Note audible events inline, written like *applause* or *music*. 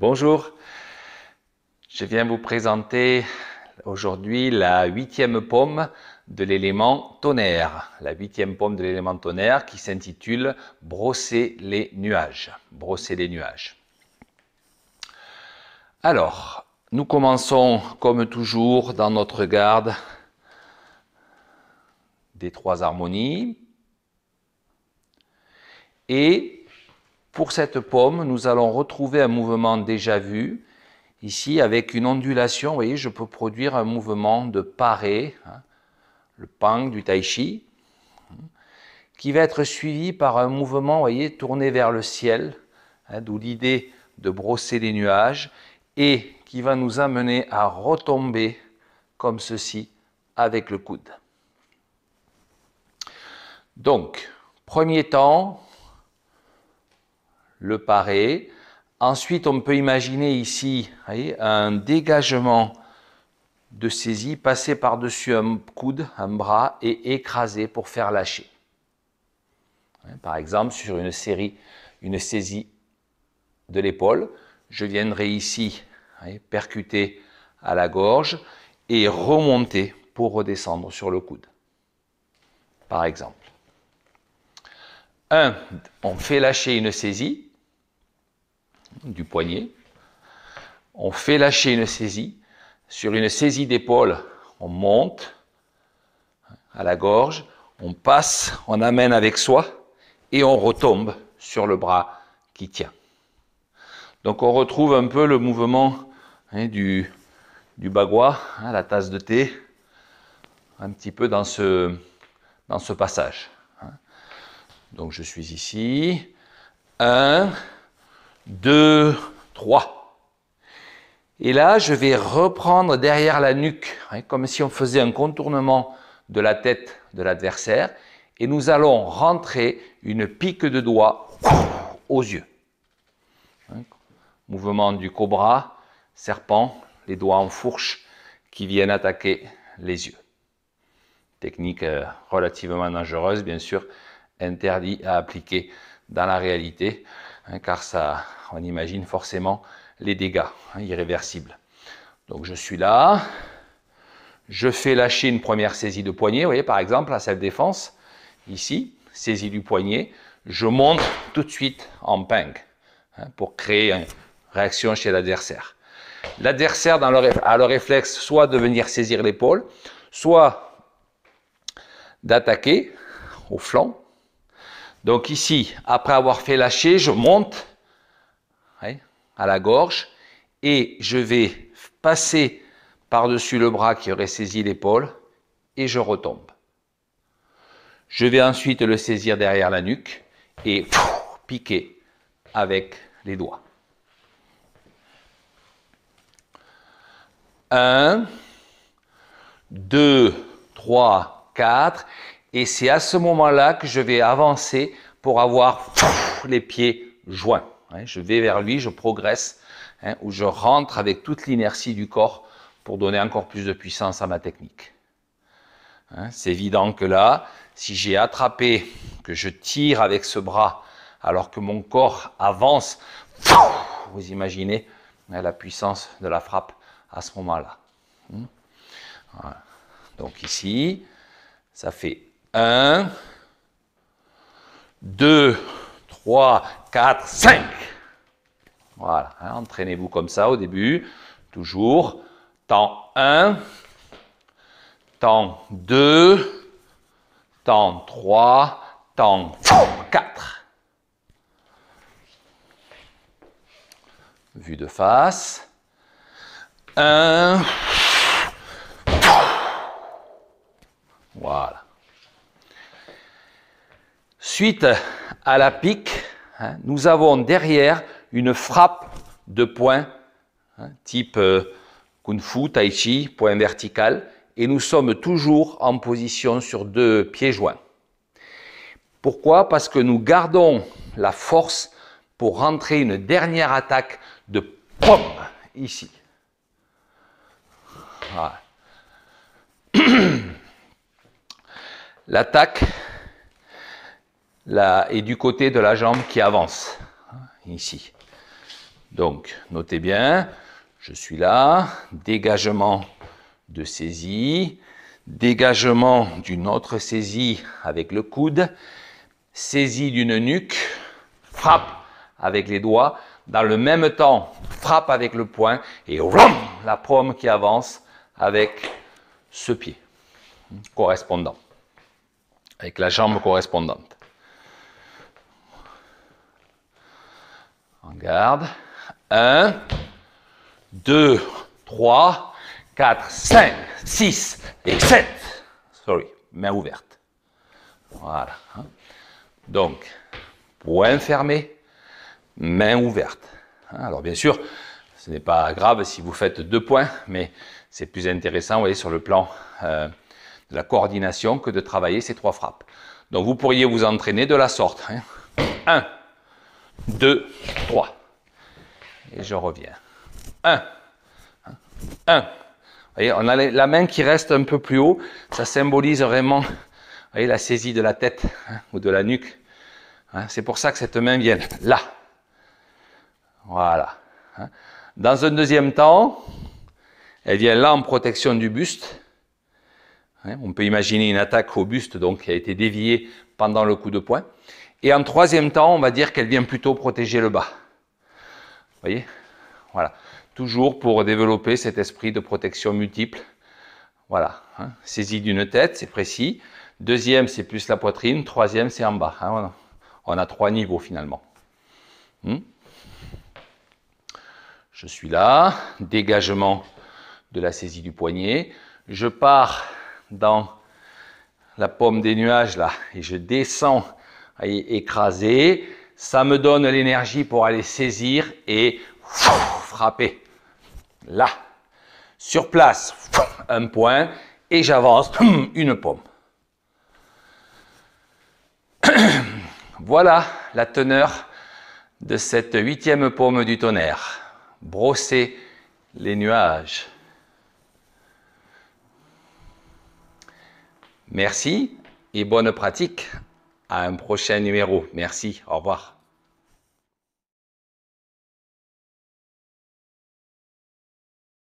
Bonjour, je viens vous présenter aujourd'hui la huitième pomme de l'élément tonnerre, la huitième pomme de l'élément tonnerre qui s'intitule Brosser les nuages. Brosser les nuages. Alors, nous commençons comme toujours dans notre garde des trois harmonies et pour cette pomme, nous allons retrouver un mouvement déjà vu. Ici, avec une ondulation, vous voyez, je peux produire un mouvement de paré, hein, le pang du tai chi, qui va être suivi par un mouvement, vous voyez, tourné vers le ciel, hein, d'où l'idée de brosser les nuages, et qui va nous amener à retomber comme ceci avec le coude. Donc, premier temps, le parer. Ensuite, on peut imaginer ici un dégagement de saisie passé par-dessus un coude, un bras et écrasé pour faire lâcher. Hein, par exemple, sur une série, une saisie de l'épaule, je viendrai ici percuter à la gorge et remonter pour redescendre sur le coude. Par exemple. 1. On fait lâcher une saisie du poignet. On fait lâcher une saisie. Sur une saisie d'épaule, on monte à la gorge, on passe, on amène avec soi et on retombe sur le bras qui tient. Donc on retrouve un peu le mouvement hein, du, du bagua, hein, la tasse de thé, un petit peu dans ce, passage. Hein. Donc je suis ici. un. 2, 3. Et là, je vais reprendre derrière la nuque, hein, comme si on faisait un contournement de la tête de l'adversaire. Et nous allons rentrer une pique de doigt aux yeux. Hein, mouvement du cobra, serpent, les doigts en fourche qui viennent attaquer les yeux. Technique euh, relativement dangereuse, bien sûr, interdit à appliquer dans la réalité. Hein, car ça, on imagine forcément les dégâts hein, irréversibles. Donc je suis là, je fais lâcher une première saisie de poignet, vous voyez par exemple, à cette défense, ici, saisie du poignet, je monte tout de suite en ping hein, pour créer une réaction chez l'adversaire. L'adversaire a le réflexe soit de venir saisir l'épaule, soit d'attaquer au flanc, donc ici, après avoir fait lâcher, je monte à la gorge et je vais passer par-dessus le bras qui aurait saisi l'épaule et je retombe. Je vais ensuite le saisir derrière la nuque et piquer avec les doigts. 1, 2, 3, 4 et c'est à ce moment-là que je vais avancer pour avoir les pieds joints. Hein, je vais vers lui, je progresse, hein, ou je rentre avec toute l'inertie du corps pour donner encore plus de puissance à ma technique. Hein, c'est évident que là, si j'ai attrapé, que je tire avec ce bras, alors que mon corps avance, vous imaginez la puissance de la frappe à ce moment-là. Donc ici, ça fait 1, 2, 3, 4, 5. Voilà, hein, entraînez-vous comme ça au début, toujours. Temps 1, temps 2, temps 3, temps 4. Vue de face. 1, Suite à la pique, hein, nous avons derrière une frappe de points hein, type euh, Kung Fu, Tai Chi, point vertical, et nous sommes toujours en position sur deux pieds joints. Pourquoi Parce que nous gardons la force pour rentrer une dernière attaque de POM ici. *clears throat* L'attaque et du côté de la jambe qui avance, ici. Donc, notez bien, je suis là, dégagement de saisie, dégagement d'une autre saisie avec le coude, saisie d'une nuque, frappe avec les doigts, dans le même temps, frappe avec le poing et la prom qui avance avec ce pied correspondant, avec la jambe correspondante. garde. 1, 2, 3, 4, 5, 6 et 7. Sorry, main ouverte. Voilà. Hein. Donc, point fermé, main ouverte. Hein. Alors bien sûr, ce n'est pas grave si vous faites deux points, mais c'est plus intéressant, vous voyez, sur le plan euh, de la coordination que de travailler ces trois frappes. Donc vous pourriez vous entraîner de la sorte. 1, hein. 2, 3. Et je reviens. 1, 1. Vous voyez, on a la main qui reste un peu plus haut. Ça symbolise vraiment la saisie de la tête hein, ou de la nuque. Hein, c'est pour ça que cette main vient là. Voilà. Hein. Dans un deuxième temps, elle vient là en protection du buste. Hein, on peut imaginer une attaque robuste donc, qui a été déviée pendant le coup de poing. Et en troisième temps, on va dire qu'elle vient plutôt protéger le bas. Vous voyez Voilà. Toujours pour développer cet esprit de protection multiple. Voilà. Hein. Saisie d'une tête, c'est précis. Deuxième, c'est plus la poitrine. Troisième, c'est en bas. Hein, on a trois niveaux finalement. Hmm Je suis là. Dégagement de la saisie du poignet. Je pars dans la pomme des nuages là et je descends y écraser, ça me donne l'énergie pour aller saisir et frapper. Là, sur place, un point et j'avance, une pomme. *clears throat* Voilà la teneur de cette huitième paume du tonnerre. Brosser les nuages. Merci et bonne pratique à un prochain numéro. Merci, au revoir.